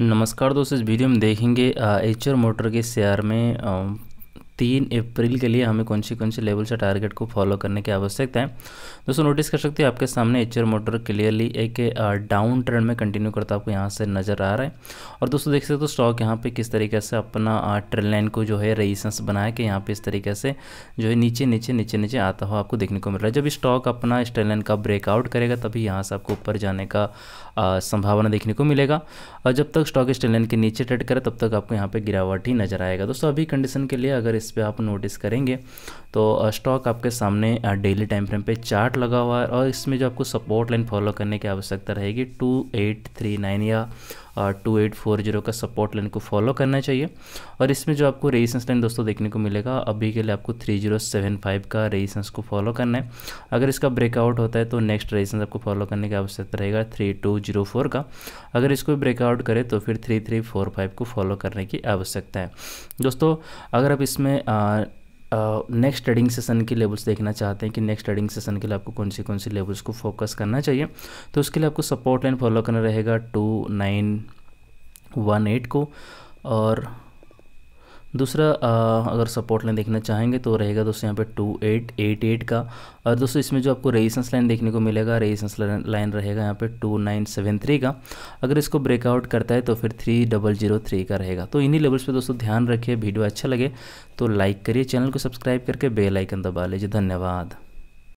नमस्कार दोस्तों इस वीडियो में देखेंगे एचर मोटर के शेयर में तीन अप्रैल के लिए हमें कौन सी कौन सी लेवल से टारगेट को फॉलो करने की आवश्यकता है दोस्तों नोटिस कर सकते हैं आपके सामने एच मोटर क्लियरली एक डाउन ट्रेंड में कंटिन्यू करता आपको यहाँ से नज़र आ रहा है और दोस्तों देख सकते हो स्टॉक यहाँ पे किस तरीके से अपना ट्रेन लाइन को जो है रेजिस्टेंस बनाया कि यहाँ पर इस तरीके से जो है नीचे नीचे नीचे नीचे आता हुआ आपको देखने को मिल रहा है जब स्टॉक अपना इस ट्रेन लाइन का ब्रेकआउट करेगा तभी यहाँ से आपको ऊपर जाने का संभावना देखने को मिलेगा और जब तक स्टॉक इस लाइन के नीचे ट्रेड करे तब तक आपको यहाँ पर गिरावट ही नजर आएगा दोस्तों अभी कंडीशन के लिए अगर इस बेस पे आप नोटिस करेंगे तो स्टॉक आपके सामने डेली टाइम फ्रेम पे चार्ट लगा हुआ है और इसमें जो आपको सपोर्ट लाइन फॉलो करने की आवश्यकता रहेगी टू एट थ्री नाइन या टू एट फोर जीरो का सपोर्ट लाइन को फॉलो करना चाहिए और इसमें जो आपको रेजिस्टेंस लाइन दोस्तों देखने को मिलेगा अभी के लिए आपको थ्री जीरो सेवन फाइव का रेजिस्टेंस को फॉलो करना है अगर इसका ब्रेकआउट होता है तो नेक्स्ट रेजिस्टेंस आपको फॉलो करने की आवश्यकता रहेगा थ्री टू जीरो फोर का अगर इसको ब्रेकआउट करे तो फिर थ्री थ्री फोर फाइव को फॉलो करने की आवश्यकता है दोस्तों अगर आप इसमें आ, नेक्स्ट ट्रेडिंग सेशन की लेवल्स देखना चाहते हैं कि नेक्स्ट ट्रेडिंग सेशन के लिए आपको कौन सी कौन सी लेवल्स को फोकस करना चाहिए तो उसके लिए आपको सपोर्ट लाइन फॉलो करना रहेगा टू नाइन वन एट को और दूसरा अगर सपोर्ट लाइन देखना चाहेंगे तो रहेगा दोस्तों यहाँ पे टू एट एट एट का और दोस्तों इसमें जो आपको रेजिस्टेंस लाइन देखने को मिलेगा रेजिस्टेंस लाइन रहेगा यहाँ पे टू नाइन सेवन थ्री का अगर इसको ब्रेकआउट करता है तो फिर थ्री डबल जीरो थ्री का रहेगा तो इन्हीं लेवल्स पे दोस्तों ध्यान रखिए वीडियो अच्छा लगे तो लाइक करिए चैनल को सब्सक्राइब करके बेलाइकन दबा लीजिए धन्यवाद